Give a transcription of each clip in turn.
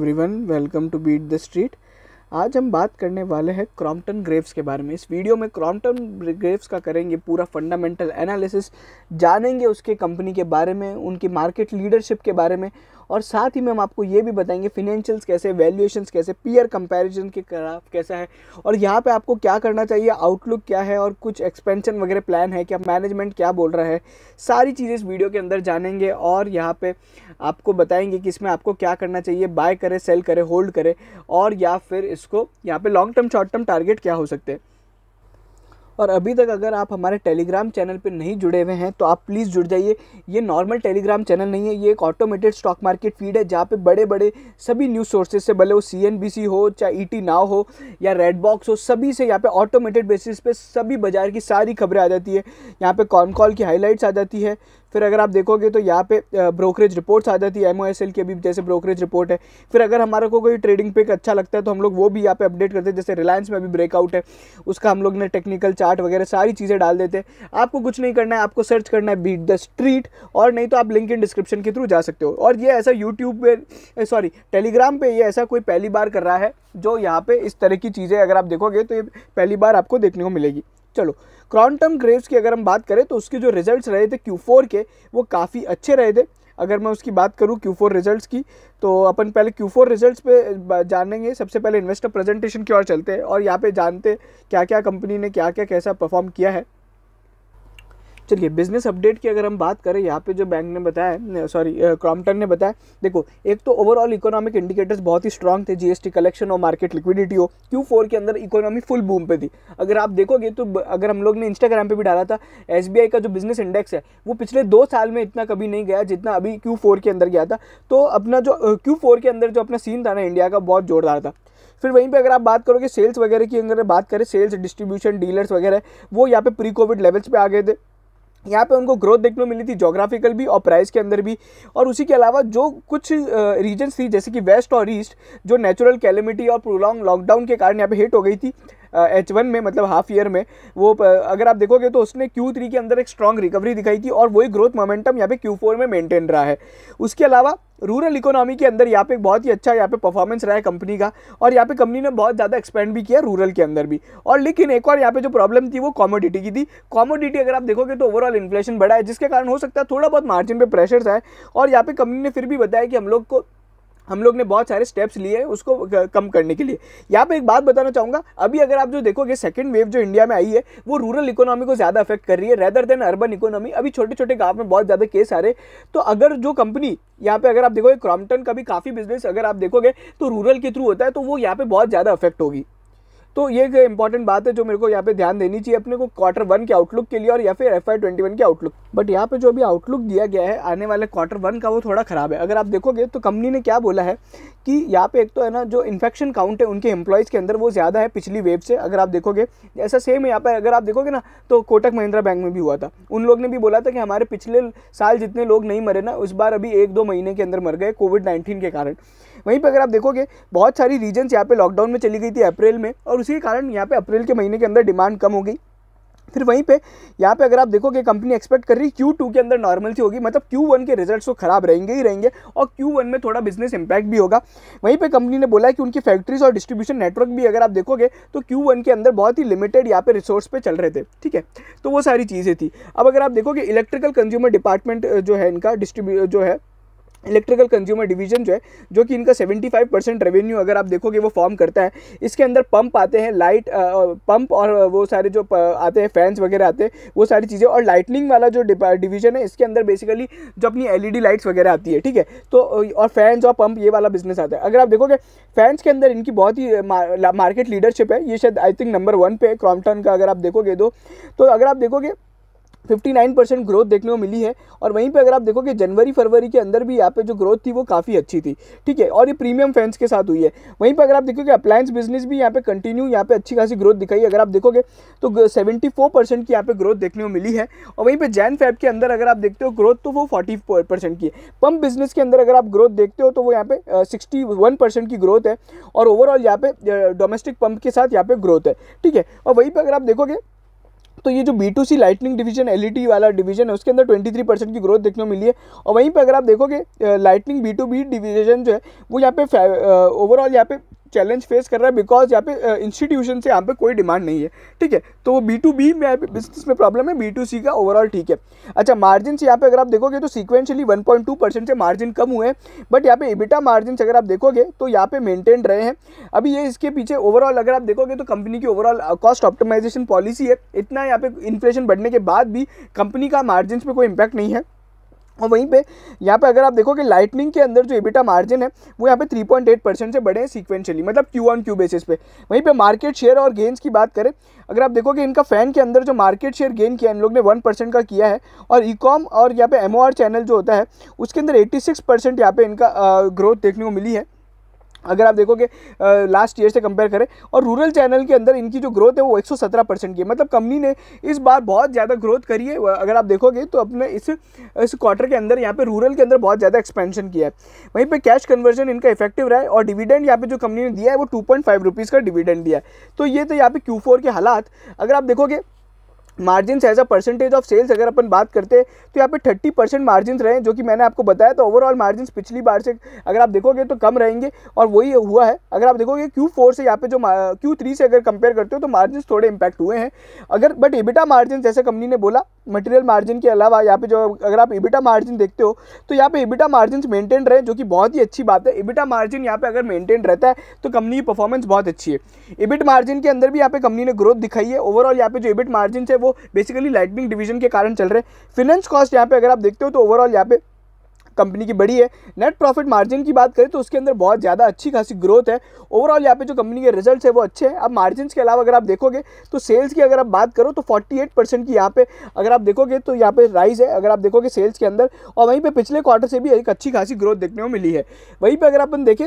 Everyone welcome to beat the street आज हम बात करने वाले हैं क्रॉम्पटन ग्रेव्स के बारे में इस वीडियो में क्रॉम्पटन ग्रेव्स का करेंगे पूरा फंडामेंटल एनालिसिस जानेंगे उसके कंपनी के बारे में उनकी मार्केट लीडरशिप के बारे में और साथ ही में हम आपको ये भी बताएंगे फिनेंशियल्स कैसे वैल्यूएशन कैसे पीयर कंपेरिजन के ग्राफ कैसा है और यहाँ पर आपको क्या करना चाहिए आउटलुक क्या है और कुछ एक्सपेंशन वगैरह प्लान है क्या मैनेजमेंट क्या बोल रहा है सारी चीज़ें इस वीडियो के अंदर जानेंगे और यहाँ पर आपको बताएंगे कि इसमें आपको क्या करना चाहिए बाय करें सेल करें होल्ड करें और या फिर इसको यहाँ पे long term short term target क्या हो सकते हैं और अभी तक अगर आप हमारे टेलीग्राम चैनल पर नहीं जुड़े हुए हैं तो आप प्लीज़ जुड़ जाइए ये नॉर्मल टेलीग्राम चैनल नहीं है ये एक ऑटोमेटेड स्टॉक मार्केट फीड है जहाँ पर बड़े बड़े सभी न्यूज़ सोर्सेज से भले वो सी हो चाहे ई e नाव हो या रेड बॉक्स हो सभी से यहाँ पर ऑटोमेटेड बेसिस पे सभी बाज़ार की सारी खबरें आ जाती है यहाँ पर कॉन कॉल की हाईलाइट्स आ जाती है फिर अगर आप देखोगे तो यहाँ पे ब्रोकरेज रिपोर्ट्स आ जाती है एम ओ एस एल की अभी जैसे ब्रोकरेज रिपोर्ट है फिर अगर हमारे को कोई ट्रेडिंग पिक अच्छा लगता है तो हम लोग वो भी यहाँ पे अपडेट करते हैं जैसे रिलायंस में अभी ब्रेकआउट है उसका हम लोग ने टेक्निकल चार्ट वगैरह सारी चीज़ें डाल देते हैं आपको कुछ नहीं करना है आपको सर्च करना है बीट द स्ट्रीट और नहीं तो आप लिंक इन डिस्क्रिप्शन के थ्रू जा सकते हो और ये ऐसा यूट्यूब पे सॉरी टेलीग्राम पर ये ऐसा कोई पहली बार कर रहा है जो यहाँ पर इस तरह की चीज़ें अगर आप देखोगे तो ये पहली बार आपको देखने को मिलेगी चलो क्रॉन्टम ग्रेव्स की अगर हम बात करें तो उसके जो रिजल्ट्स रहे थे क्यू के वो काफ़ी अच्छे रहे थे अगर मैं उसकी बात करूँ क्यू फोर रिजल्ट की तो अपन पहले क्यू फोर रिजल्ट पे जानेंगे सबसे पहले इन्वेस्टर प्रेजेंटेशन की ओर चलते हैं और यहाँ पे जानते क्या क्या कंपनी ने क्या क्या कैसा परफॉर्म किया है चलिए बिजनेस अपडेट की अगर हम बात करें यहाँ पे जो बैंक ने बताया सॉरी क्रॉम्पटन ने बताया देखो एक तो ओवरऑल इकोनॉमिक इंडिकेटर्स बहुत ही स्ट्रॉन्ग थे जीएसटी कलेक्शन और मार्केट लिक्विडिटी हो क्यू फोर के अंदर इकोनॉमी फुल बूम पे थी अगर आप देखोगे तो अगर हम लोग ने इंस्टाग्राम पर भी डाला था एस का जो बिजनेस इंडेक्स है वो पिछले दो साल में इतना कभी नहीं गया जितना अभी क्यू के अंदर गया था तो अपना जो क्यू के अंदर जो अपना सीन था ना इंडिया का बहुत जोरदार था फिर वहीं पे अगर आप बात करोगे सेल्स वगैरह की अगर बात करें सेल्स डिस्ट्रीब्यूशन डीलर्स वगैरह वो यहाँ पे प्री कोविड लेवल्स पे आ गए थे यहाँ पे उनको ग्रोथ देखने को मिली थी जोग्राफिकल भी और प्राइस के अंदर भी और उसी के अलावा जो कुछ रीजन्स थी जैसे कि वेस्ट और ईस्ट जो नेचुरल कैलेमिटी और प्रोलॉन्ग लॉकडाउन के कारण यहाँ पे हिट हो गई थी एच वन में मतलब हाफ ईयर में वो अगर आप देखोगे तो उसने क्यू थ्री के अंदर एक स्ट्रॉन्ग रिकवरी दिखाई थी और वही ग्रोथ मोमेंटम यहाँ पे क्यू फोर में मेंटेन रहा है उसके अलावा रूरल इकोनॉमी के अंदर यहाँ पे बहुत ही अच्छा यहाँ पे परफॉर्मेंस रहा है कंपनी का और यहाँ पे कंपनी ने बहुत ज़्यादा एक्सपेंड भी किया रूरल के अंदर भी और लेकिन एक और यहाँ पे जो प्रॉब्लम थी वो कॉमोडिटी की थी कॉमोडिटी अगर आप देखोगे तो ओवरऑल इन्फ्लेशन बढ़ा है जिसके कारण हो सकता है थोड़ा बहुत मार्जिन पर प्रेशर्स आए और यहाँ पे कंपनी ने फिर भी बताया कि हम लोग को हम लोग ने बहुत सारे स्टेप्स लिए हैं उसको कम करने के लिए यहाँ पे एक बात बताना चाहूँगा अभी अगर आप जो देखोगे सेकंड वेव जो इंडिया में आई है वो रूरल इकोनॉमी को ज़्यादा अफेक्ट कर रही है रेदर देन अर्बन इकोनॉमी अभी छोटे छोटे गाँव में बहुत ज़्यादा केस आ रहे तो अगर जो कंपनी यहाँ पे अगर आप देखोगे क्रॉम्पटन का भी काफ़ी बिजनेस अगर आप देखोगे तो रूरल के थ्रू होता है तो वो यहाँ पर बहुत ज़्यादा अफेक्ट होगी तो ये एक इंपॉर्टेंट बात है जो मेरे को यहाँ पे ध्यान देनी चाहिए अपने को क्वार्टर वन के आउटलुक के लिए और या फिर एफ आई ट्वेंटी वन के आउटलुक बट यहाँ पे जो अभी आउटलुक दिया गया है आने वाले क्वार्टर वन का वो थोड़ा खराब है अगर आप देखोगे तो कंपनी ने क्या बोला है कि यहाँ पे एक तो है ना जो इन्फेक्शन काउंट है उनके एम्प्लॉयज़ के अंदर वो ज़्यादा है पिछली वेब से अगर आप देखोगे ऐसा सेम यहाँ पर अगर आप देखोगे ना तो कोटक महिंद्रा बैंक में भी हुआ था उन लोग ने भी बोला था कि हमारे पिछले साल जितने लोग नहीं मरे ना उस बार अभी एक दो महीने के अंदर मर गए कोविड नाइन्टीन के कारण वहीं पर अगर आप देखोगे बहुत सारी रीजन्स यहाँ पे लॉकडाउन में चली गई थी अप्रैल में और और उसी के कारण यहाँ पे अप्रैल के महीने के अंदर डिमांड कम हो गई फिर वहीं पे यहाँ पे अगर आप देखो कि कंपनी एक्सपेक्ट कर रही क्यू टू के अंदर नॉर्मल सी होगी मतलब क्यू वन के रिजल्ट्स तो खराब रहेंगे ही रहेंगे और क्यू वन में थोड़ा बिजनेस इंपैक्ट भी होगा वहीं पे कंपनी ने बोला कि उनकी फैक्ट्रीज और डिस्ट्रीब्यूशन नेटवर्क भी अगर आप देखोगे तो क्यू वन के अंदर बहुत ही लिमिटेड यहाँ पे रिसोर्स पे चल रहे थे ठीक है तो वो सारी चीज़ें थी अब अगर आप देखोगे इलेक्ट्रिकल कंज्यूमर डिपार्टमेंट जो है इनका डिस्ट्रीब्यू जो है इलेक्ट्रिकल कंज्यूमर डिवीजन जो है जो कि इनका 75 परसेंट रेवेन्यू अगर आप देखोगे वो फॉर्म करता है इसके अंदर पंप आते हैं लाइट पंप और वो सारे जो आते हैं फैंस वगैरह आते हैं वो सारी चीज़ें और लाइटनिंग वाला जो डिवीजन है इसके अंदर बेसिकली जो अपनी एलईडी लाइट्स वगैरह आती है ठीक है तो और फैंस और पंप ये वाला बिजनेस आता है अगर आप देखोगे फैंस के अंदर इनकी बहुत ही मार्केट लीडरशिप है ये शायद आई थिंक नंबर वन पे क्रॉम्पटन का अगर आप देखोगे दो तो।, तो अगर आप देखोगे 59% ग्रोथ देखने को मिली है और वहीं पर अगर आप देखोगे जनवरी फरवरी के अंदर भी यहाँ पे जो ग्रोथ थी वो काफ़ी अच्छी थी ठीक है और ये प्रीमियम फैंस के साथ हुई है वहीं पर अगर आप देखोगे अप्लायंस बिजनेस भी यहाँ पे कंटिन्यू यहाँ पे अच्छी खासी ग्रोथ दिखाई अगर आप देखोगे तो सेवेंटी की यहाँ पर ग्रोथ देखने को मिली है और वहीं पर जैन फैब के अंदर अगर आप देखते हो ग्रोथ तो वो फोर्टी की है पम्प बिजनेस के अंदर अगर आप ग्रोथ देखते हो तो वो यहाँ पे सिक्सटी की ग्रोथ है और ओवरऑल यहाँ पे डोमेस्टिक पम्प के साथ यहाँ पे ग्रोथ है ठीक है और वहीं पर अगर आप देखोगे तो ये जो B to C lightning division L वाला डिवीजन है उसके अंदर 23 परसेंट की ग्रोथ देखने को मिली है और वहीं पर अगर आप देखोगे lightning B to B division जो है वो यहाँ पे ओवरऑल यहाँ पे चैलेंज फेस कर रहा है बिकॉज यहाँ पे इंस्टीट्यूशन से यहाँ पे कोई डिमांड नहीं है ठीक है तो वो बी टू बी में बिजनेस में प्रॉब्लम है बी टू सी का ओवरऑल ठीक है अच्छा मार्जिन से यहाँ पे अगर आप देखोगे तो पॉइंट 1.2 परसेंट से मार्जिन कम हुए हैं बट यहाँ पे इबिटा मार्जिन अगर आप देखोगे तो यहाँ पे मेंटेन रहे हैं अभी ये इसके पीछे ओवरऑल अगर आप देखोगे तो कंपनी की ओवरऑल कॉस्ट ऑप्टिमाइजेशन पॉलिसी है इतना यहाँ पे इन्फ्लेशन बढ़ने के बाद भी कंपनी का मार्जिन पर कोई इम्पैक्ट नहीं है और वहीं पे यहाँ पे अगर आप देखो कि लाइटनिंग के अंदर जो एबिटा मार्जिन है वो यहाँ पे 3.8 परसेंट से बढ़े हैं सीक्वेंशियली मतलब क्यू ऑन क्यू बेसिस पे वहीं पे मार्केट शेयर और गेंस की बात करें अगर आप देखो कि इनका फैन के अंदर जो मार्केट शेयर गेन किया इन लोग ने वन परसेंट का किया है और ई कॉम और यहाँ पे एम चैनल जो होता है उसके अंदर एट्टी सिक्स परसेंट यहाँ पे इनका ग्रोथ देखने को मिली है अगर आप देखोगे लास्ट ईयर से कंपेयर करें और रूरल चैनल के अंदर इनकी जो ग्रोथ है वो 117 परसेंट की है मतलब कंपनी ने इस बार बहुत ज़्यादा ग्रोथ करी है अगर आप देखोगे तो अपने इस इस क्वार्टर के अंदर यहाँ पे रूरल के अंदर बहुत ज़्यादा एक्सपेंशन किया है वहीं पे कैश कन्वर्जन इनका इफेक्टिव रहा है और डिविडेंड यहाँ पर जो कंपनी ने दिया है वो टू पॉइंट का डिविडेंड दिया है तो ये तो यहाँ पे क्यू के हालात अगर आप देखोगे margin as a percentage of sales अगर अपन बात करते हैं तो यहाँ पे थर्टी परसेंट मार्जिन रहे जो कि मैंने आपको बताया तो ओवरऑल मार्जिन पिछली बार से अगर आप देखोगे तो कम रहेंगे और वही हुआ है अगर आप देखोगे क्यू फोर से यहाँ पे जो क्यू थ्री से अगर कंपेयर करते हो तो मार्जिन थोड़े इंपैक्ट हुए हैं अगर बट एबिटा मार्जिन जैसे कंपनी ने बोला मटेरियल मार्जिन के अलावा यहाँ पे जो अगर आप इबिटा मार्जिन देखते हो तो यहाँ पे इबिटा मार्जिन मेंटेन रहे जो कि बहुत ही अच्छी बात है इबिटा मार्जिन यहाँ पे अगर मेंटेन रहता है तो कंपनी की परफॉर्मेंस बहुत अच्छी है इबिट मार्जिन के अंदर भी यहाँ पे कंपनी ने ग्रोथ दिखाई है ओवरऑल यहाँ पे जो इबिट मार्जिन है वो बेसिकली लाइटनिंग डिवीजन के कारण चल रहे हैं फिनेंस कॉस्ट यहाँ पे अगर आप देखते हो तो ओवरऑल यहाँ पे कंपनी की बड़ी है नेट प्रॉफिट मार्जिन की बात करें तो उसके अंदर बहुत ज़्यादा अच्छी खासी ग्रोथ है ओवरऑल यहाँ पे जो कंपनी के रिजल्ट्स है वो अच्छे हैं अब मार्जिन के अलावा अगर आप देखोगे तो सेल्स की अगर आप बात करो तो 48 परसेंट की यहाँ पे अगर आप देखोगे तो यहाँ पे राइज है अगर आप देखोगे सेल्स के अंदर और वहीं पर पिछले क्वार्टर से भी एक अच्छी खासी ग्रोथ देखने को मिली है वहीं पर अगर अपन देखें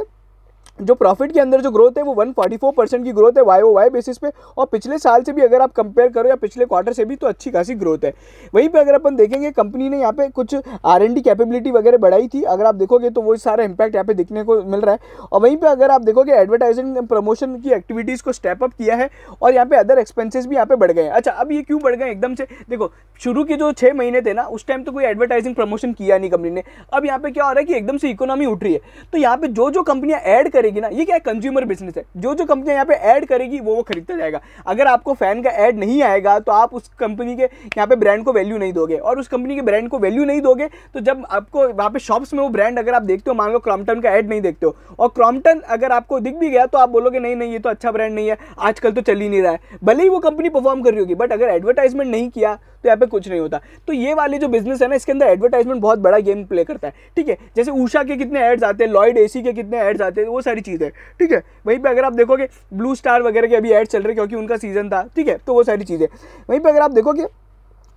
जो प्रॉफिट के अंदर जो ग्रोथ है वो 144 परसेंट की ग्रोथ है वाई ओ वाई बेसिस पे और पिछले साल से भी अगर आप कंपेयर करो या पिछले क्वार्टर से भी तो अच्छी खासी ग्रोथ है वहीं पे अगर अपन देखेंगे कंपनी ने यहाँ पे कुछ आर एन डी कैपेबिलिटी वगैरह बढ़ाई थी अगर आप देखोगे तो वो सारा इंपैक्ट यहाँ पे देखने को मिल रहा है और वहीं पर अगर आप देखोगे एडवर्टाइजिंग प्रमोशन की एक्टिविटीज़ को स्टेप अप किया है और यहाँ पे अदर एक्सपेंसिस भी यहाँ पे बढ़ गए हैं अच्छा अब ये क्यों बढ़ गए एकदम से देखो शुरू के जो छः महीने थे ना उस टाइम तो कोई एडवर्टाइजिंग प्रमोशन किया नहीं कंपनी ने अब यहाँ पे क्या हो रहा है कि एकदम से इकोनॉमी उठ रही है तो यहाँ पर जो जो कंपनियाँ ऐड करेंगी करेगी ना ये क्या कंज्यूमर बिजनेस है जो जो कंपनियाँ यहाँ पे ऐड करेगी वो वो खरीदता जाएगा अगर आपको फ़ैन का ऐड नहीं आएगा तो आप उस कंपनी के यहाँ पे ब्रांड को वैल्यू नहीं दोगे और उस कंपनी के ब्रांड को वैल्यू नहीं दोगे तो जब आपको वहाँ पे शॉप्स में वो ब्रांड अगर आप देखते हो मान लो क्रॉम्पटन का एड नहीं देखते हो और क्रॉम्पटन अगर आपको दिख भी गया तो आप बोलोगे नहीं नहीं ये तो अच्छा ब्रांड नहीं है आजकल तो चल ही नहीं रहा है भले ही वो कंपनी परफॉर्म कर रही होगी बट अगर एडवर्टाइजमेंट नहीं किया तो यहाँ पे कुछ नहीं होता तो ये वाले जो बिजनेस है ना इसके अंदर एडवर्टाइजमेंट बहुत बड़ा गेम प्ले करता है ठीक है जैसे ऊषा के कितने एड्स आते हैं लॉयड एसी के कितने एड्स आते हैं वो सारी चीज़ें ठीक है वहीं पर अगर आप देखोगे ब्लू स्टार वगैरह के अभी एड्स चल रहे क्योंकि उनका सीजन था ठीक है तो वो सारी चीज़ें वहीं पर अगर आप देखोगे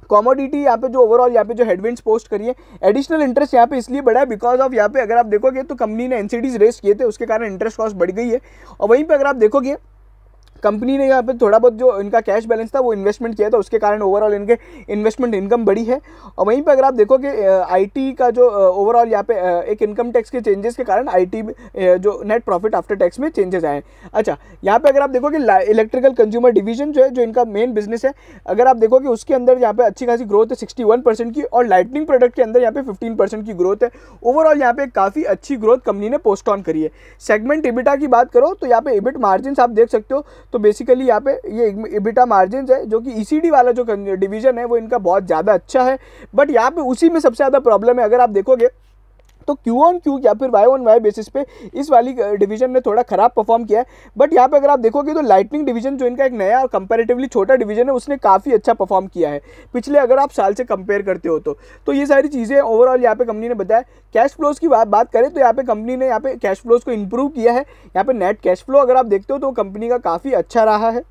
कॉमोडिटी यहाँ पे जो ओवरऑल यहाँ पे जो हेडविंड्स पोस्ट करिए एडिशनल इंटरेस्ट यहाँ पे इसलिए बढ़ा है बिकॉज ऑफ यहाँ पे अगर आप देखोगे तो कंपनी ने एनसीडीज रेस किए थे उसके कारण इंटरेस्ट कॉस्ट बढ़ गई है और वहीं पर अगर आप देखोगे कंपनी ने यहाँ पे थोड़ा बहुत जो इनका कैश बैलेंस था वो इन्वेस्टमेंट किया था उसके कारण ओवरऑल इनके इन्वेस्टमेंट इनकम बढ़ी है और वहीं पर अगर आप देखो कि आईटी का जो ओवरऑल यहाँ पे एक इनकम टैक्स के चेंजेस के कारण आईटी जो नेट प्रॉफिट आफ्टर टैक्स में चेंजेस आए अच्छा यहाँ पर अगर आप देखो कि इलेक्ट्रिकल कंज्यूमर डिवीजन जो है जो इनका मेन बिजनेस है अगर आप देखो कि उसके अंदर यहाँ पे अच्छी खासी ग्रोथ है सिक्सटी वन परसेंट की और लाइटनिंग प्रोडक्ट के अंदर यहाँ पे फिफ्टीन परसेंट की ग्रोथ है ओवरऑल यहाँ पे काफ़ी अच्छी ग्रोथ कंपनी ने पोस्ट ऑन करी है सेगमेंट इबिटा की बात करो तो यहाँ पे इबिट मार्जिन आप देख सकते हो तो बेसिकली यहाँ पे ये इबिटा मार्जिन है जो कि ई e वाला जो डिवीजन है वो इनका बहुत ज़्यादा अच्छा है बट यहाँ पे उसी में सबसे ज़्यादा प्रॉब्लम है अगर आप देखोगे तो क्यू ऑन क्यू या फिर वाई ऑन वाई बेसिस पे इस वाली डिवीजन ने थोड़ा खराब परफॉर्म किया है बट यहाँ पे अगर आप देखोगे तो लाइटनिंग डिवीजन जो इनका एक नया और कंपेरेटिवली छोटा डिवीजन है उसने काफ़ी अच्छा परफॉर्म किया है पिछले अगर आप साल से कंपेयर करते हो तो, तो ये सारी चीज़ें ओवरऑल यहाँ पे कंपनी ने बताया कैश फ्लोज की बात बात करें तो यहाँ पे कंपनी ने यहाँ पे कैश फ्लोज को इम्प्रूव किया है यहाँ पे नेट कैश फ्लो अगर आप देखते हो तो कंपनी का काफ़ी अच्छा रहा है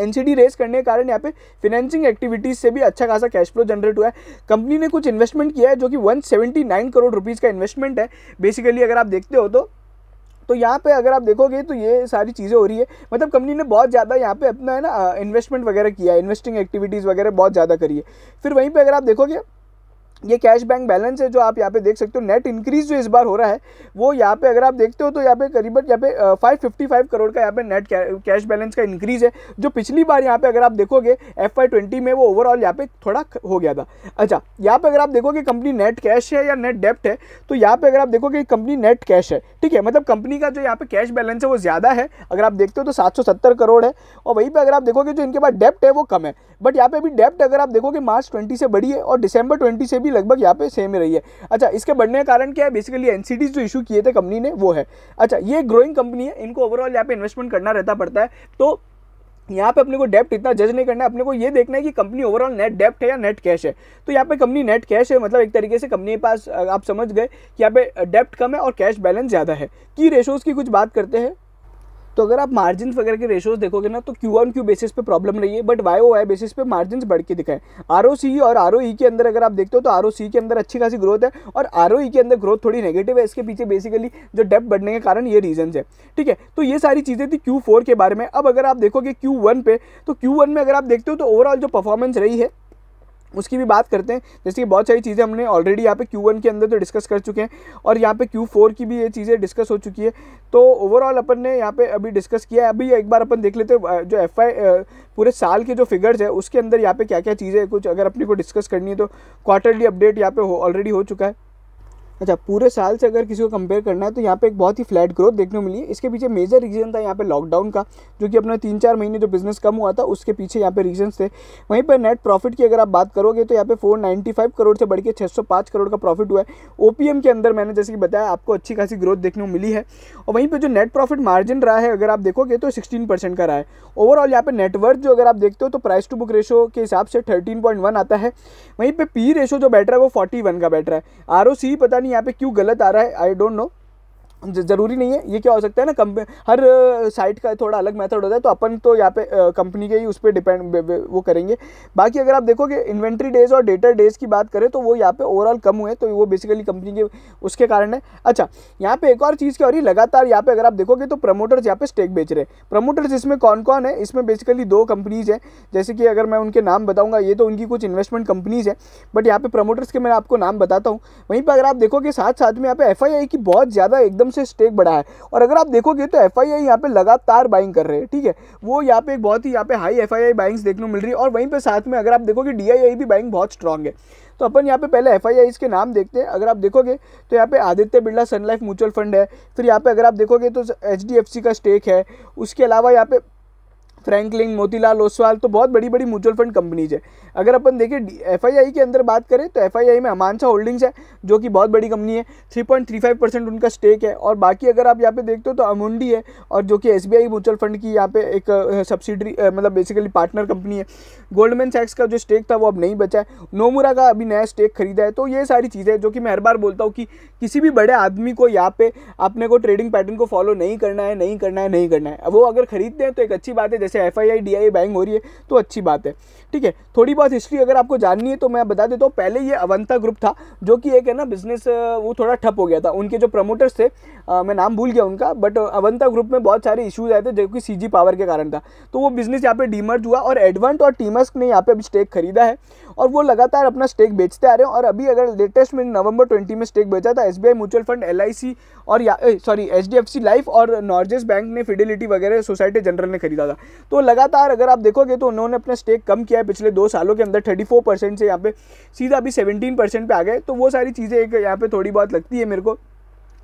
एनसीडी रेस करने के कारण यहाँ पे फिनेंसिंग एक्टिविटीज़ से भी अच्छा खासा कैश फ्लो जनरेट हुआ है कंपनी ने कुछ इन्वेस्टमेंट किया है जो कि 179 करोड़ रुपीज़ का इन्वेस्टमेंट है बेसिकली अगर आप देखते हो तो तो यहाँ पे अगर आप देखोगे तो ये सारी चीज़ें हो रही है मतलब कंपनी ने बहुत ज़्यादा यहाँ पे अपना है ना इन्वेस्टमेंट वगैरह किया है इन्वेस्टिंग एक्टिविटीज़ वगैरह बहुत ज़्यादा करी है फिर वहीं पर अगर आप देखोगे ये कैश बैंक बैलेंस है जो आप यहाँ पे देख सकते हो नेट इंक्रीज जो इस बार हो रहा है वो यहाँ पे अगर आप देखते हो तो यहाँ पे करीबन यहाँ पे 555 करोड़ का यहाँ पे नेट कैश बैलेंस का इंक्रीज है जो पिछली बार यहाँ पे अगर आप देखोगे एफ आई में वो ओवरऑल यहाँ पे थोड़ा हो गया था अच्छा यहाँ पे अगर आप देखोगे कंपनी नेट कैश है या नेट डेप्ट है तो यहाँ पे अगर आप देखोगे कंपनी नेट कैश है ठीक है मतलब कंपनी का जो यहाँ पे कैश बैलेंस है वो ज़्यादा है अगर आप देखते हो तो सात करोड़ है और वहीं पर अगर आप देखोगे जो इनके पास डेप्ट है वो कम है बट यहाँ पे अभी डेप्ट अगर आप देखोगे मार्च ट्वेंटी से बड़ी है और डिसंबर ट्वेंटी से भी भी लगभग यहाँ पे सेम ही रही है अच्छा इसके बढ़ने का कारण क्या है बेसिकली एन जो इशू किए थे कंपनी ने वो है अच्छा ये ग्रोइंग कंपनी है इनको ओवरऑल यहाँ पे इन्वेस्टमेंट करना रहता पड़ता है तो यहाँ पे अपने को डेप्ट इतना जज नहीं करना है अपने को ये देखना है कि कंपनी ओवरऑल नेट डेप्ट है या नेट कैश है तो यहाँ पे कंपनी नेट कैश है मतलब एक तरीके से कंपनी के पास आप समझ गए कि यहाँ पे डेप्ट कम है और कैश बैलेंस ज़्यादा है की रेशोज़ की कुछ बात करते हैं तो अगर आप मार्जिन वगैरह के रेशोज देखोगे ना तो क्यू ऑन क्यू बेसिस पे प्रॉब्लम रही है but Y O Y basis पे मार्जिन बढ़ के दिखाएं आर ओ सी और आर ओ ई के अंदर अगर आप देखते हो तो आर ओ सी के अंदर अच्छी खासी ग्रोथ है और आर ओ ई के अंदर ग्रोथ थोड़ी नेगेटिव है इसके पीछे बेसिकली जो डेप बढ़ने के कारण ये रीजन है ठीक है तो ये सारी चीज़ें थी क्यू फोर के बारे में अब अगर आप देखोगे क्यू वन पे तो क्यू वन में अगर आप देखते हो तो ओवरऑल जो परफॉर्मेंस रही है उसकी भी बात करते हैं जैसे कि बहुत सारी चीज़ें हमने ऑलरेडी यहाँ पे Q1 के अंदर तो डिस्कस कर चुके हैं और यहाँ पे Q4 की भी ये चीज़ें डिस्कस हो चुकी है तो ओवरऑल अपन ने यहाँ पे अभी डिस्कस किया है अभी एक बार अपन देख लेते हैं जो एफ पूरे साल के जो फिगर्स है उसके अंदर यहाँ पे क्या क्या चीज़ें कुछ अगर अपने को डिस्कस करनी है तो क्वार्टरली अपडेट यहाँ पे ऑलरेडी हो, हो चुका है अच्छा पूरे साल से अगर किसी को कंपेयर करना है तो यहाँ पे एक बहुत ही फ्लैट ग्रोथ देखने को मिली इसके पीछे मेजर रीज़न था यहाँ पे लॉकडाउन का जो कि अपना तीन चार महीने जो बिज़नेस कम हुआ था उसके पीछे यहाँ पे रीजंस थे वहीं पर नेट प्रॉफिट की अगर आप बात करोगे तो यहाँ पे 495 करोड़ से बढ़ के 605 करोड़ का प्रॉफिट हुआ है ओ के अंदर मैंने जैसे कि बताया आपको अच्छी खासी ग्रोथ देखने को मिली है और वहीं पर जो नेट प्रॉफिट मार्जिन रहा है अगर आप देखोगे तो सिक्सटीन का रहा है ओवरऑल यहाँ पे नेटवर्थ जो अगर आप देखते हो तो प्राइस टू बुक रेशो के हिसाब से थर्टीन आता है वहीं पर पी रेशो जो बैठ रहा है वो फोर्टी का बैठ है आर पता नहीं यहाँ पे क्यों गलत आ रहा है आई डोंट नो ज़रूरी नहीं है ये क्या हो सकता है ना कंप हर साइट का थोड़ा अलग मेथड होता है तो अपन तो यहाँ पे कंपनी के ही उस पर डिपेंड वो करेंगे बाकी अगर आप देखोगे इन्वेंट्री डेज और डेटर डेज की बात करें तो वो यहाँ पे ओवरऑल कम हुए तो वो बेसिकली कंपनी के उसके कारण है अच्छा यहाँ पे एक और चीज़ क्या हो रही है लगातार यहाँ पे अगर आप देखोगे तो प्रमोटर्स यहाँ पे स्टेक बेच रहे हैं प्रमोटर्स इसमें कौन कौन है इसमें बेसिकली दो कंपनीज है जैसे कि अगर मैं उनके नाम बताऊँगा ये तो उनकी कुछ इन्वेस्टमेंट कंपनीज है बट यहाँ पे प्रमोटर्स के मैं आपको नाम बताता हूँ वहीं पर अगर आप देखोगे साथ साथ में यहाँ पे एफ की बहुत ज़्यादा एकदम से स्टेक बढ़ा है और अगर आप देखोगे तो एफ आई पे यहाँ पर लगातार बाइंग कर रहे हैं ठीक है वो यहाँ पे बहुत ही यहाँ पे high F I I buyings देखने को मिल रही है और वहीं पर साथ में अगर आप देखोगे डी भी बाइंग बहुत स्ट्रॉग है तो अपन यहाँ पे पहले एफ आई के नाम देखते हैं अगर आप देखोगे तो यहाँ पे Aditya Birla Sun Life mutual fund है फिर यहाँ पे अगर आप देखोगे तो एच का स्टेक है उसके अलावा यहाँ पे फ्रैंकलिन मोतीलाल ओसवाल तो बहुत बड़ी बड़ी म्यूचुअल फंड कंपनीज है अगर अपन देखें एफ के अंदर बात करें तो एफ में अमानसा होल्डिंग्स है जो कि बहुत बड़ी कंपनी है 3.35 परसेंट उनका स्टेक है और बाकी अगर आप यहाँ पे देखते हो तो अमुंडी है और जो कि एस म्यूचुअल फंड की यहाँ पे एक सब्सिडरी मतलब बेसिकली पार्टनर कंपनी है गोल्डमैन सैक्स का जो स्टेक था वो अब नहीं बचा है नोमुरा का अभी नया स्टेक खरीदा है तो ये सारी चीज़ें जो कि मैं हर बार बोलता हूँ कि किसी भी बड़े आदमी को यहाँ पे अपने को ट्रेडिंग पैटर्न को फॉलो नहीं करना है नहीं करना है नहीं करना है वो अगर खरीदते हैं तो एक अच्छी बात है से F I D I bang हो रही है तो अच्छी बात है ठीक है थोड़ी बहुत हिस्ट्री अगर आपको जाननी है तो मैं बता देता हूँ पहले ये अवंता ग्रुप था जो कि एक है ना बिजनेस वो थोड़ा ठप हो गया था उनके जो प्रमोटर्स थे आ, मैं नाम भूल गया उनका बट अवंता ग्रुप में बहुत सारे इशूज़ आए थे जो कि सी पावर के कारण था तो वो बिज़नेस यहाँ पे डीमर्ज हुआ और एडवंट और टीमस्क ने यहाँ पे अभी स्टेक खरीदा है और वो लगातार अपना स्टेक बेचते आ रहे हैं और अभी अगर लेटेस्ट में नवंबर ट्वेंटी में स्टेक बेचा था एस म्यूचुअल फंड एल और सॉरी एच लाइफ और नॉर्जेस बैंक ने फिडिलिटी वगैरह सोसाइटी जनरल ने खरीदा था तो लगातार अगर आप देखोगे तो उन्होंने अपना स्टेक कम किया है पिछले दो सालों के अंदर थर्टी फोर परसेंट से यहाँ पे सीधा अभी सेवनटीन परसेंट पे आ गए तो वो सारी चीज़ें एक यहाँ पर थोड़ी बहुत लगती है मेरे को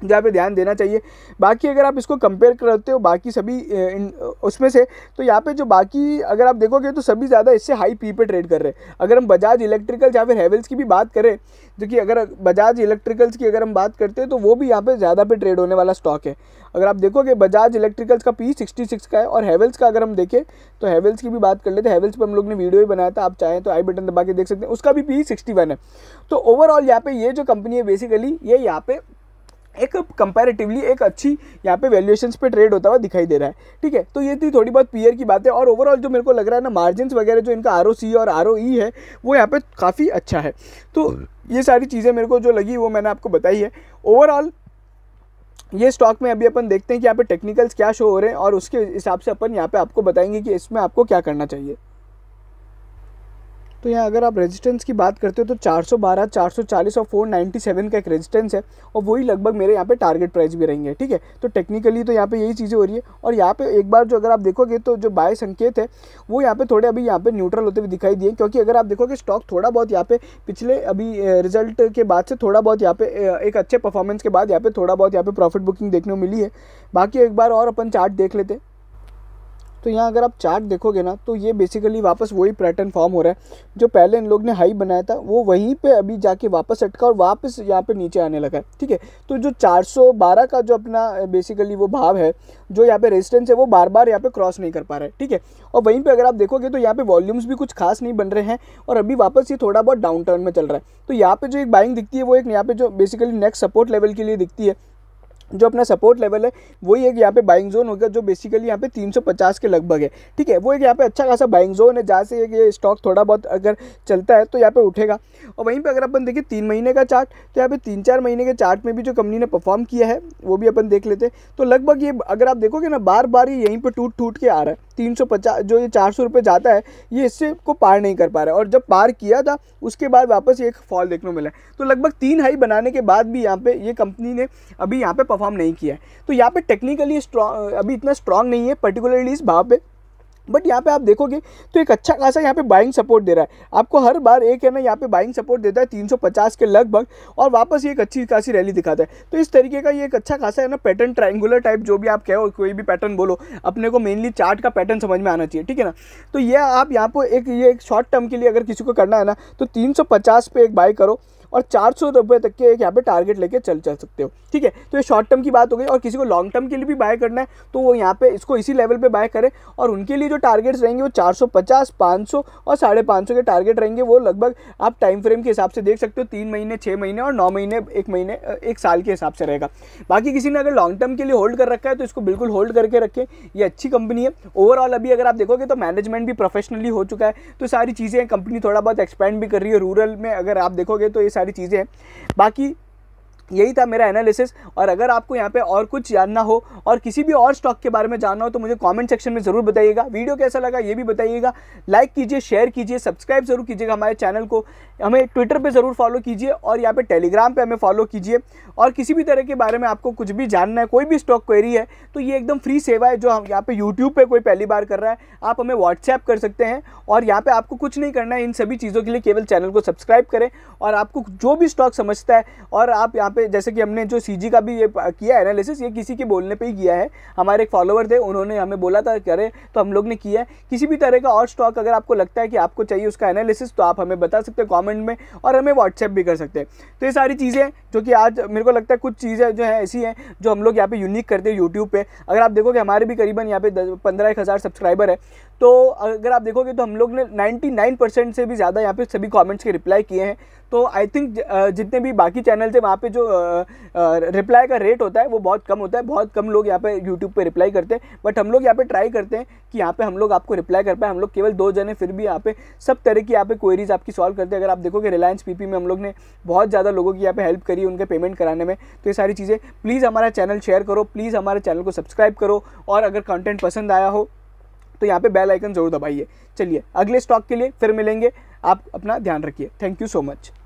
जहाँ पे ध्यान देना चाहिए बाकी अगर आप इसको कंपेयर करते हो बाकी सभी उसमें से तो यहाँ पे जो बाकी अगर आप देखोगे तो सभी ज़्यादा इससे हाई पी पे ट्रेड कर रहे हैं अगर हम बजाज इलेक्ट्रिकल्स या फिर हेवल्स की भी बात करें जो कि अगर बजाज इलेक्ट्रिकल्स की अगर हम बात करते हैं तो वो भी यहाँ पर ज़्यादा पे ट्रेड होने वाला स्टॉक है अगर आप देखोगे बजाज इलेक्ट्रिकल्स का पी सिक्सटी सिक्स का है और हेवल्स का अगर हम देखें तो हेवल्स की भी बात कर लेते हैं हेवल्स पर हम लोग ने वीडियो भी बनाया था आप चाहें तो आई बटन दबा के देख सकते हैं उसका भी पी सिक्सटी वन है तो ओवरऑल यहाँ पे ये जो कंपनी है बेसिकली ये यहाँ पे एक कंपैरेटिवली एक अच्छी यहाँ पे वैल्यूएशन पे ट्रेड होता हुआ दिखाई दे रहा है ठीक है तो ये थी थोड़ी बहुत पीयर की बात है और ओवरऑल जो मेरे को लग रहा है ना मार्जिन वगैरह जो इनका आर और आर e है वो यहाँ पर काफ़ी अच्छा है तो हम्म। ये सारी चीज़ें मेरे को जो लगी वो मैंने आपको बताई है ओवरऑल ये स्टॉक में अभी अपन देखते हैं कि यहाँ पे टेक्निकल्स क्या शो हो रहे हैं और उसके हिसाब से अपन यहाँ पे आपको बताएंगे कि इसमें आपको क्या करना चाहिए तो यहाँ अगर आप रेजिस्टेंस की बात करते हो तो 412, 440 और 497 का एक रेजिस्टेंस है और वही लगभग मेरे यहाँ पे टारगेट प्राइस भी रहेंगे ठीक है तो टेक्निकली तो यहाँ पे यही चीज़ें हो रही है और यहाँ पे एक बार जो अगर आप देखोगे तो जो बाय संकेत है वो यहाँ पे थोड़े अभी यहाँ पे न्यूट्रल होते हुए दिखाई दिए क्योंकि अगर आप देखोगे स्टॉक थोड़ा बहुत यहाँ पे पिछले अभी रिजल्ट के बाद से थोड़ा बहुत यहाँ पे एक अच्छे परफॉर्मेंस के बाद यहाँ पे थोड़ा बहुत यहाँ पे प्रॉफिट बुकिंग देखने को मिली है बाकी एक बार और अपन चार्ट देख लेते हैं तो यहाँ अगर आप चार्ट देखोगे ना तो ये बेसिकली वापस वही पैटर्न फॉर्म हो रहा है जो पहले इन लोग ने हाई बनाया था वो वहीं पे अभी जाके वापस अटका और वापस यहाँ पे नीचे आने लगा है ठीक है तो जो 412 का जो अपना बेसिकली वो भाव है जो यहाँ पे रेजिस्टेंस है वो बार बार यहाँ पे क्रॉस नहीं कर पा रहा है ठीक है और वहीं पर अगर आप देखोगे तो यहाँ पे वॉल्यूम्स भी कुछ खास नहीं बन रहे हैं और अभी वापस ये थोड़ा बहुत डाउन टर्न में चल रहा है तो यहाँ पे जो एक बाइंग दिखती है वो एक यहाँ पे जो बेसिकली नेक्स्ट सपोर्ट लेवल के लिए दिखती है जो अपना सपोर्ट लेवल है वही एक यहाँ पे बाइंग जोन होगा जो बेसिकली यहाँ पे 350 के लगभग है ठीक है वो एक यहाँ पे अच्छा खासा बाइंग जोन है जहाँ से ये स्टॉक थोड़ा बहुत अगर चलता है तो यहाँ पे उठेगा और वहीं पे अगर अपन देखें तीन महीने का चार्ट तो यहाँ पे तीन चार महीने के चार्ट में भी जो कंपनी ने परफॉर्म किया है वो भी अपन देख लेते तो लगभग ये अगर आप देखोगे ना बार बार ये यहीं पर टूट टूट के आ रहा है तीन सौ पचास जो ये चार सौ रुपये जाता है ये इससे को पार नहीं कर पा रहा है और जब पार किया था उसके बाद वापस एक फॉल देखने को मिला है तो लगभग तीन हाई बनाने के बाद भी यहाँ पे ये कंपनी ने अभी यहाँ पे परफॉर्म नहीं किया है तो यहाँ पे टेक्निकली स्ट्रॉ अभी इतना स्ट्रांग नहीं है पर्टिकुलरली इस भाव पर बट यहाँ पे आप देखोगे तो एक अच्छा खासा यहाँ पे बाइंग सपोर्ट दे रहा है आपको हर बार एक है ना यहाँ पे बाइंग सपोर्ट देता है 350 के लगभग और वापस ये एक अच्छी खासी रैली दिखाता है तो इस तरीके का ये एक अच्छा खासा है ना पैटर्न ट्राइंगुलर टाइप जो भी आप कहो कोई भी पैटर्न बोलो अपने को मेनली चार्ट का पैटर्न समझ में आना चाहिए ठीक है ना तो ये आप यहाँ पर एक ये एक शॉर्ट टर्म के लिए अगर किसी को करना है ना तो तीन पे एक बाय करो और चार सौ रुपये तक के एक यहाँ पे टारगेट लेके चल चल सकते हो ठीक है तो ये शॉर्ट टर्म की बात हो गई और किसी को लॉन्ग टर्म के लिए भी बाय करना है तो वो यहाँ पे इसको इसी लेवल पे बाय करें और उनके लिए जो टारगेट्स रहेंगे वो चार सौ पचास पाँच सौ और साढ़े पाँच सौ के टारगेट रहेंगे वो लगभग आप टाइम फ्रेम के हिसाब से देख सकते हो तीन महीने छः महीने और नौ महीने एक महीने एक साल के हिसाब से रहेगा बाकी किसी ने अगर लॉन्ग टर्म के लिए होल्ड कर रखा है तो इसको बिल्कुल होल्ड करके रखें ये अच्छी कंपनी है ओवरऑल अभी अगर आप देखोगे तो मैनेजमेंट भी प्रोफेशनली हो चुका है तो सारी चीज़ें कंपनी थोड़ा बहुत एक्सपैंड भी कर रही है रूरल में अगर आप देखोगे तो ये सारी चीज़ें हैं बाकी यही था मेरा एनालिसिस और अगर आपको यहाँ पे और कुछ जानना हो और किसी भी और स्टॉक के बारे में जानना हो तो मुझे कमेंट सेक्शन में ज़रूर बताइएगा वीडियो कैसा लगा ये भी बताइएगा लाइक कीजिए शेयर कीजिए सब्सक्राइब जरूर कीजिएगा हमारे चैनल को हमें ट्विटर पे ज़रूर फॉलो कीजिए और यहाँ पे टेलीग्राम पे हमें फॉलो कीजिए और किसी भी तरह के बारे में आपको कुछ भी जानना है कोई भी स्टॉक क्वेरी है तो ये एकदम फ्री सेवा है जो हम यहाँ पे यूट्यूब पे कोई पहली बार कर रहा है आप हमें व्हाट्सएप कर सकते हैं और यहाँ पर आपको कुछ नहीं करना है इन सभी चीज़ों के लिए केवल चैनल को सब्सक्राइब करें और आपको जो भी स्टॉक समझता है और आप यहाँ पर जैसे कि हमने जो सी का भी ये किया एनालिसिस ये किसी के बोलने पर ही किया है हमारे एक फॉलोअर थे उन्होंने हमें बोला था करें तो हम लोग ने किया है किसी भी तरह का और स्टॉक अगर आपको लगता है कि आपको चाहिए उसका एनालिसिस तो आप हमें बता सकते हैं कमेंट में और हमें व्हाट्सएप भी कर सकते हैं तो ये सारी चीज़ें जो कि आज मेरे को लगता है कुछ चीज़ें जो है ऐसी हैं जो हम लोग यहाँ पे यूनिक करते हैं यूट्यूब पे अगर आप देखोगे हमारे भी करीबन यहाँ पे पंद्रह एक हज़ार सब्सक्राइबर है तो अगर आप देखोगे तो हम लोग ने 99% से भी ज़्यादा यहाँ पे सभी कमेंट्स के रिप्लाई किए हैं तो आई थिंक जितने भी बाकी चैनल्स हैं वहाँ पे जो रिप्लाई का रेट होता है वो बहुत कम होता है बहुत कम लोग यहाँ पे यूट्यूब पे रिप्लाई करते हैं बट हम लोग यहाँ पे ट्राई करते हैं कि यहाँ पे हम लोग आपको रिप्लाई कर पाए हम लोग केवल दो जने फिर भी यहाँ पे सब तरह की यहाँ पे क्वेरीज आपकी सॉल्व करते हैं अगर आप देखोगे रिलायंस पी में हम लोग ने बहुत ज़्यादा लोगों की यहाँ पर हेल्प करी उनके पेमेंट कराने में तो ये सारी चीज़ें प्लीज़ हमारा चैनल शेयर करो प्लीज़ हमारे चैनल को सब्सक्राइब करो और अगर कंटेंट पसंद आया हो तो यहाँ पे बेल आइकन जरूर दबाइए चलिए अगले स्टॉक के लिए फिर मिलेंगे आप अपना ध्यान रखिए थैंक यू सो मच